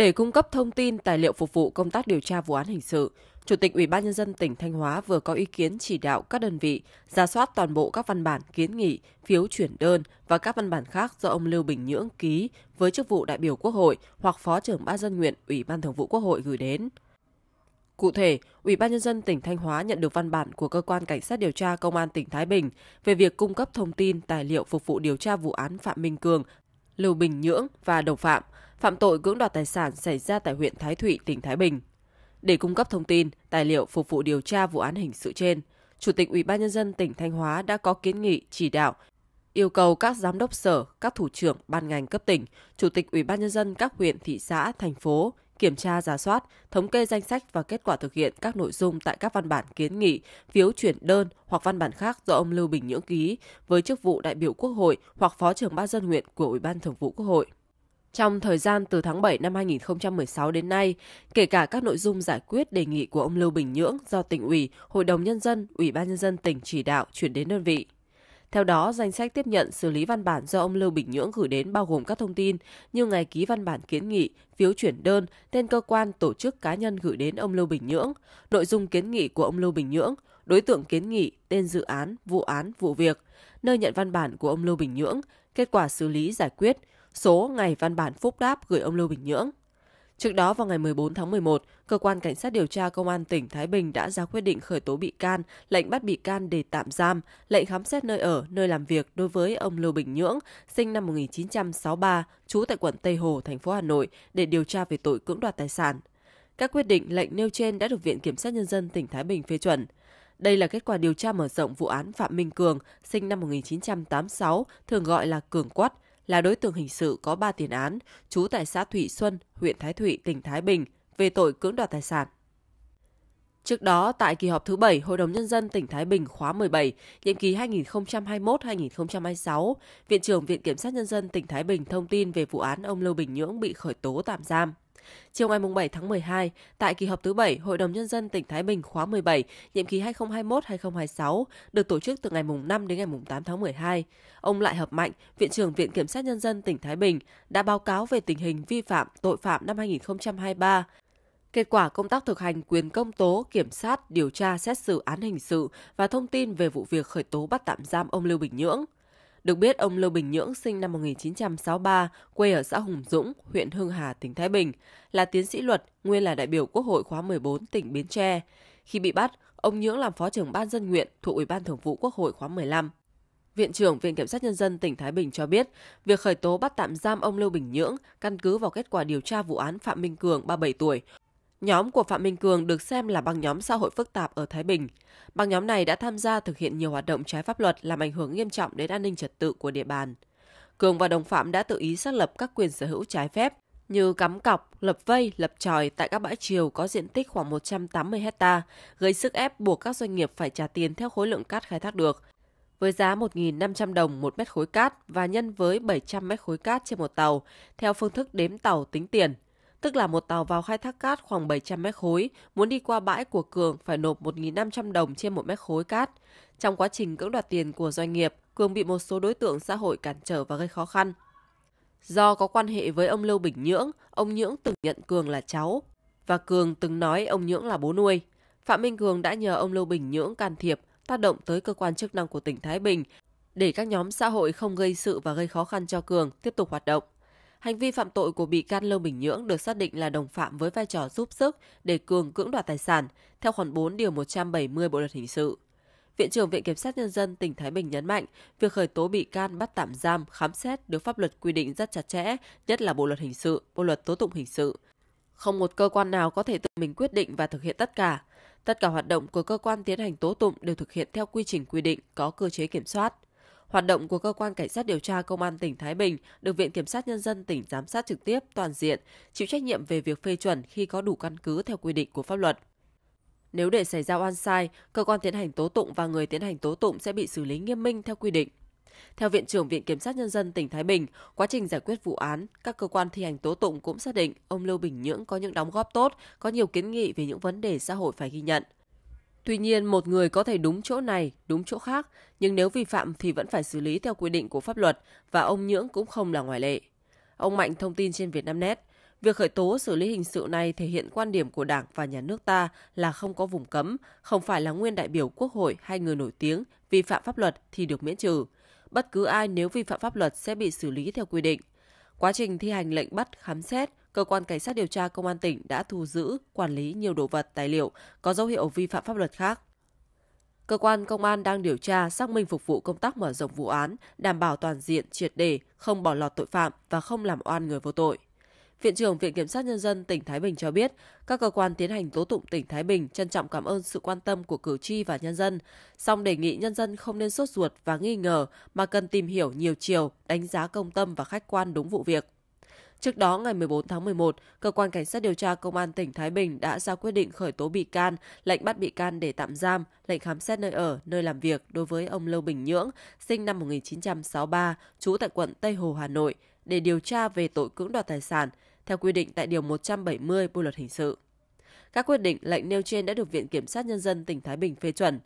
Để cung cấp thông tin, tài liệu phục vụ công tác điều tra vụ án hình sự, Chủ tịch Ủy ban nhân dân tỉnh Thanh Hóa vừa có ý kiến chỉ đạo các đơn vị ra soát toàn bộ các văn bản kiến nghị, phiếu chuyển đơn và các văn bản khác do ông Lưu Bình Nhưỡng ký với chức vụ đại biểu Quốc hội hoặc Phó trưởng Ban dân nguyện Ủy ban Thường vụ Quốc hội gửi đến. Cụ thể, Ủy ban nhân dân tỉnh Thanh Hóa nhận được văn bản của cơ quan cảnh sát điều tra công an tỉnh Thái Bình về việc cung cấp thông tin, tài liệu phục vụ điều tra vụ án Phạm Minh Cường, Lưu Bình Nhưỡng và đồng phạm phạm tội cưỡng đoạt tài sản xảy ra tại huyện Thái Thụy, tỉnh Thái Bình. Để cung cấp thông tin, tài liệu phục vụ điều tra vụ án hình sự trên, Chủ tịch Ủy ban nhân dân tỉnh Thanh Hóa đã có kiến nghị chỉ đạo yêu cầu các giám đốc sở, các thủ trưởng ban ngành cấp tỉnh, chủ tịch Ủy ban nhân dân các huyện, thị xã, thành phố kiểm tra giả soát, thống kê danh sách và kết quả thực hiện các nội dung tại các văn bản kiến nghị, phiếu chuyển đơn hoặc văn bản khác do ông Lưu Bình Nhưỡng ký với chức vụ đại biểu Quốc hội hoặc Phó trưởng ban dân huyện của Ủy ban Thường vụ Quốc hội. Trong thời gian từ tháng 7 năm 2016 đến nay, kể cả các nội dung giải quyết đề nghị của ông Lưu Bình Nhưỡng do tỉnh ủy, Hội đồng Nhân dân, Ủy ban Nhân dân tỉnh chỉ đạo chuyển đến đơn vị. Theo đó, danh sách tiếp nhận xử lý văn bản do ông Lưu Bình Nhưỡng gửi đến bao gồm các thông tin như ngày ký văn bản kiến nghị, phiếu chuyển đơn, tên cơ quan, tổ chức cá nhân gửi đến ông Lưu Bình Nhưỡng, nội dung kiến nghị của ông Lưu Bình Nhưỡng, đối tượng kiến nghị, tên dự án, vụ án, vụ việc, nơi nhận văn bản của ông Lưu Bình Nhưỡng, kết quả xử lý giải quyết – số ngày văn bản phúc đáp gửi ông Lưu Bình Nhưỡng. Trước đó vào ngày 14 tháng 11, cơ quan cảnh sát điều tra công an tỉnh Thái Bình đã ra quyết định khởi tố bị can, lệnh bắt bị can để tạm giam, lệnh khám xét nơi ở, nơi làm việc đối với ông Lưu Bình Nhưỡng, sinh năm 1963, trú tại quận Tây Hồ, thành phố Hà Nội để điều tra về tội cưỡng đoạt tài sản. Các quyết định lệnh nêu trên đã được Viện Kiểm sát Nhân dân tỉnh Thái Bình phê chuẩn. Đây là kết quả điều tra mở rộng vụ án Phạm Minh Cường, sinh năm 1986, thường gọi là Cường Quất, là đối tượng hình sự có 3 tiền án, trú tại xã Thụy Xuân, huyện Thái Thụy, tỉnh Thái Bình về tội cưỡng đoạt tài sản. Trước đó, tại kỳ họp thứ 7 Hội đồng Nhân dân tỉnh Thái Bình khóa 17, nhiệm kỳ 2021-2026, Viện trưởng Viện Kiểm sát Nhân dân tỉnh Thái Bình thông tin về vụ án ông Lưu Bình Nhưỡng bị khởi tố tạm giam. Chiều ngày 7 tháng 12, tại kỳ họp thứ 7 Hội đồng Nhân dân tỉnh Thái Bình khóa 17, nhiệm kỳ 2021-2026, được tổ chức từ ngày 5 đến ngày 8 tháng 12, ông Lại Hợp Mạnh, Viện trưởng Viện Kiểm sát Nhân dân tỉnh Thái Bình, đã báo cáo về tình hình vi phạm tội phạm năm 2023, Kết quả công tác thực hành quyền công tố, kiểm sát, điều tra, xét xử án hình sự và thông tin về vụ việc khởi tố bắt tạm giam ông Lưu Bình Nhưỡng. Được biết, ông Lưu Bình Nhưỡng sinh năm 1963, quê ở xã Hùng Dũng, huyện Hưng Hà, tỉnh Thái Bình, là tiến sĩ luật, nguyên là đại biểu Quốc hội khóa 14 tỉnh Bến Tre. Khi bị bắt, ông Nhưỡng làm phó trưởng ban dân nguyện thuộc Ủy ban Thường vụ Quốc hội khóa 15. Viện trưởng Viện Kiểm sát Nhân dân tỉnh Thái Bình cho biết, việc khởi tố bắt tạm giam ông Lưu Bình Nhưỡng căn cứ vào kết quả điều tra vụ án Phạm Minh Cường, 37 tuổi, Nhóm của Phạm Minh Cường được xem là băng nhóm xã hội phức tạp ở Thái Bình. Băng nhóm này đã tham gia thực hiện nhiều hoạt động trái pháp luật làm ảnh hưởng nghiêm trọng đến an ninh trật tự của địa bàn. Cường và đồng phạm đã tự ý xác lập các quyền sở hữu trái phép như cắm cọc, lập vây, lập tròi tại các bãi chiều có diện tích khoảng 180 hecta, gây sức ép buộc các doanh nghiệp phải trả tiền theo khối lượng cát khai thác được, với giá 1.500 đồng một mét khối cát và nhân với 700 mét khối cát trên một tàu, theo phương thức đếm tàu tính tiền – tức là một tàu vào khai thác cát khoảng 700 mét khối, muốn đi qua bãi của Cường phải nộp 1.500 đồng trên một mét khối cát. Trong quá trình cưỡng đoạt tiền của doanh nghiệp, Cường bị một số đối tượng xã hội cản trở và gây khó khăn. Do có quan hệ với ông Lưu Bình Nhưỡng, ông Nhưỡng từng nhận Cường là cháu, và Cường từng nói ông Nhưỡng là bố nuôi. Phạm Minh Cường đã nhờ ông Lưu Bình Nhưỡng can thiệp, tác động tới cơ quan chức năng của tỉnh Thái Bình để các nhóm xã hội không gây sự và gây khó khăn cho Cường tiếp tục hoạt động. Hành vi phạm tội của bị can Lâu Bình Nhưỡng được xác định là đồng phạm với vai trò giúp sức để Cường cưỡng đoạt tài sản, theo khoản 4 điều 170 Bộ luật hình sự. Viện trưởng Viện Kiểm sát Nhân dân tỉnh Thái Bình nhấn mạnh, việc khởi tố bị can bắt tạm giam, khám xét được pháp luật quy định rất chặt chẽ, nhất là Bộ luật hình sự, Bộ luật tố tụng hình sự. Không một cơ quan nào có thể tự mình quyết định và thực hiện tất cả. Tất cả hoạt động của cơ quan tiến hành tố tụng đều thực hiện theo quy trình quy định có cơ chế kiểm soát. Hoạt động của cơ quan cảnh sát điều tra công an tỉnh Thái Bình được Viện Kiểm sát Nhân dân tỉnh giám sát trực tiếp toàn diện, chịu trách nhiệm về việc phê chuẩn khi có đủ căn cứ theo quy định của pháp luật. Nếu để xảy ra oan sai, cơ quan tiến hành tố tụng và người tiến hành tố tụng sẽ bị xử lý nghiêm minh theo quy định. Theo Viện trưởng Viện Kiểm sát Nhân dân tỉnh Thái Bình, quá trình giải quyết vụ án, các cơ quan thi hành tố tụng cũng xác định ông Lưu Bình Nhưỡng có những đóng góp tốt, có nhiều kiến nghị về những vấn đề xã hội phải ghi nhận – Tuy nhiên, một người có thể đúng chỗ này, đúng chỗ khác, nhưng nếu vi phạm thì vẫn phải xử lý theo quy định của pháp luật và ông Nhưỡng cũng không là ngoại lệ. Ông Mạnh thông tin trên Vietnamnet, việc khởi tố xử lý hình sự này thể hiện quan điểm của Đảng và nhà nước ta là không có vùng cấm, không phải là nguyên đại biểu quốc hội hay người nổi tiếng vi phạm pháp luật thì được miễn trừ. Bất cứ ai nếu vi phạm pháp luật sẽ bị xử lý theo quy định. Quá trình thi hành lệnh bắt khám xét, cơ quan cảnh sát điều tra công an tỉnh đã thu giữ, quản lý nhiều đồ vật, tài liệu có dấu hiệu vi phạm pháp luật khác. Cơ quan công an đang điều tra, xác minh phục vụ công tác mở rộng vụ án, đảm bảo toàn diện, triệt đề, không bỏ lọt tội phạm và không làm oan người vô tội. Viện trưởng Viện Kiểm sát Nhân dân tỉnh Thái Bình cho biết, các cơ quan tiến hành tố tụng tỉnh Thái Bình trân trọng cảm ơn sự quan tâm của cử tri và nhân dân, song đề nghị nhân dân không nên sốt ruột và nghi ngờ mà cần tìm hiểu nhiều chiều, đánh giá công tâm và khách quan đúng vụ việc. Trước đó, ngày 14 tháng 11, Cơ quan Cảnh sát điều tra Công an tỉnh Thái Bình đã ra quyết định khởi tố bị can, lệnh bắt bị can để tạm giam, lệnh khám xét nơi ở, nơi làm việc đối với ông Lâu Bình Nhưỡng, sinh năm 1963, trú tại quận Tây Hồ, Hà Nội, để điều tra về tội cưỡng đoạt tài sản, theo quy định tại Điều 170 Bộ Luật Hình sự. Các quyết định lệnh nêu trên đã được Viện Kiểm sát Nhân dân tỉnh Thái Bình phê chuẩn.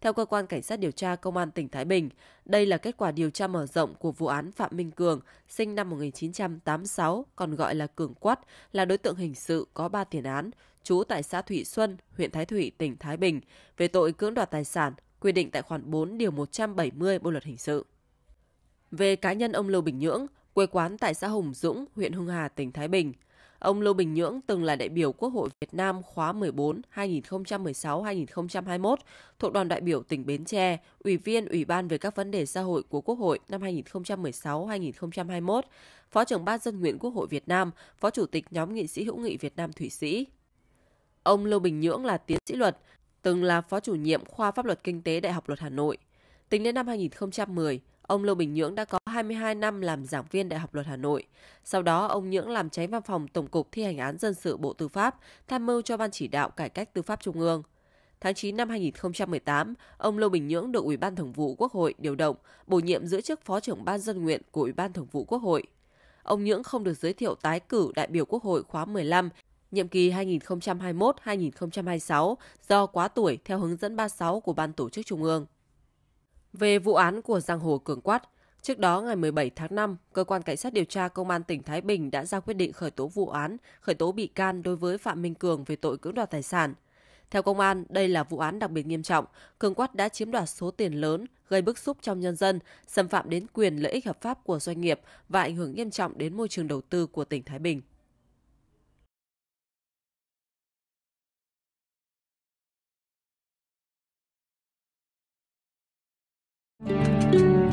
Theo cơ quan cảnh sát điều tra công an tỉnh Thái Bình, đây là kết quả điều tra mở rộng của vụ án Phạm Minh Cường, sinh năm 1986, còn gọi là Cường Quát, là đối tượng hình sự có 3 tiền án, trú tại xã Thụy Xuân, huyện Thái Thụy, tỉnh Thái Bình, về tội cưỡng đoạt tài sản, quy định tại khoản 4 điều 170 Bộ luật hình sự. Về cá nhân ông Lưu Bình Nhưỡng, quê quán tại xã Hùng Dũng, huyện Hưng Hà, tỉnh Thái Bình, Ông Lưu Bình Nhưỡng từng là đại biểu Quốc hội Việt Nam khóa 14 2016-2021 thuộc đoàn đại biểu tỉnh Bến Tre, Ủy viên Ủy ban về các vấn đề xã hội của Quốc hội năm 2016-2021, Phó trưởng Ban dân nguyện Quốc hội Việt Nam, Phó Chủ tịch nhóm nghị sĩ hữu nghị Việt Nam Thụy Sĩ. Ông Lưu Bình Nhưỡng là tiến sĩ luật, từng là Phó chủ nhiệm khoa pháp luật kinh tế Đại học Luật Hà Nội. Tính đến năm 2010, Ông Lưu Bình Nhưỡng đã có 22 năm làm giảng viên Đại học Luật Hà Nội. Sau đó, ông Nhưỡng làm tránh văn phòng Tổng cục thi hành án dân sự Bộ Tư pháp, tham mưu cho Ban chỉ đạo cải cách tư pháp Trung ương. Tháng 9 năm 2018, ông Lưu Bình Nhưỡng được Ủy ban Thường vụ Quốc hội điều động, bổ nhiệm giữ chức Phó trưởng Ban dân nguyện của Ủy ban Thường vụ Quốc hội. Ông Nhưỡng không được giới thiệu tái cử đại biểu Quốc hội khóa 15, nhiệm kỳ 2021-2026 do quá tuổi theo hướng dẫn 36 của Ban Tổ chức Trung ương. Về vụ án của giang hồ cường quát, trước đó ngày 17 tháng 5, Cơ quan Cảnh sát điều tra Công an tỉnh Thái Bình đã ra quyết định khởi tố vụ án, khởi tố bị can đối với Phạm Minh Cường về tội cưỡng đoạt tài sản. Theo công an, đây là vụ án đặc biệt nghiêm trọng. Cường Quát đã chiếm đoạt số tiền lớn, gây bức xúc trong nhân dân, xâm phạm đến quyền lợi ích hợp pháp của doanh nghiệp và ảnh hưởng nghiêm trọng đến môi trường đầu tư của tỉnh Thái Bình. Thank you.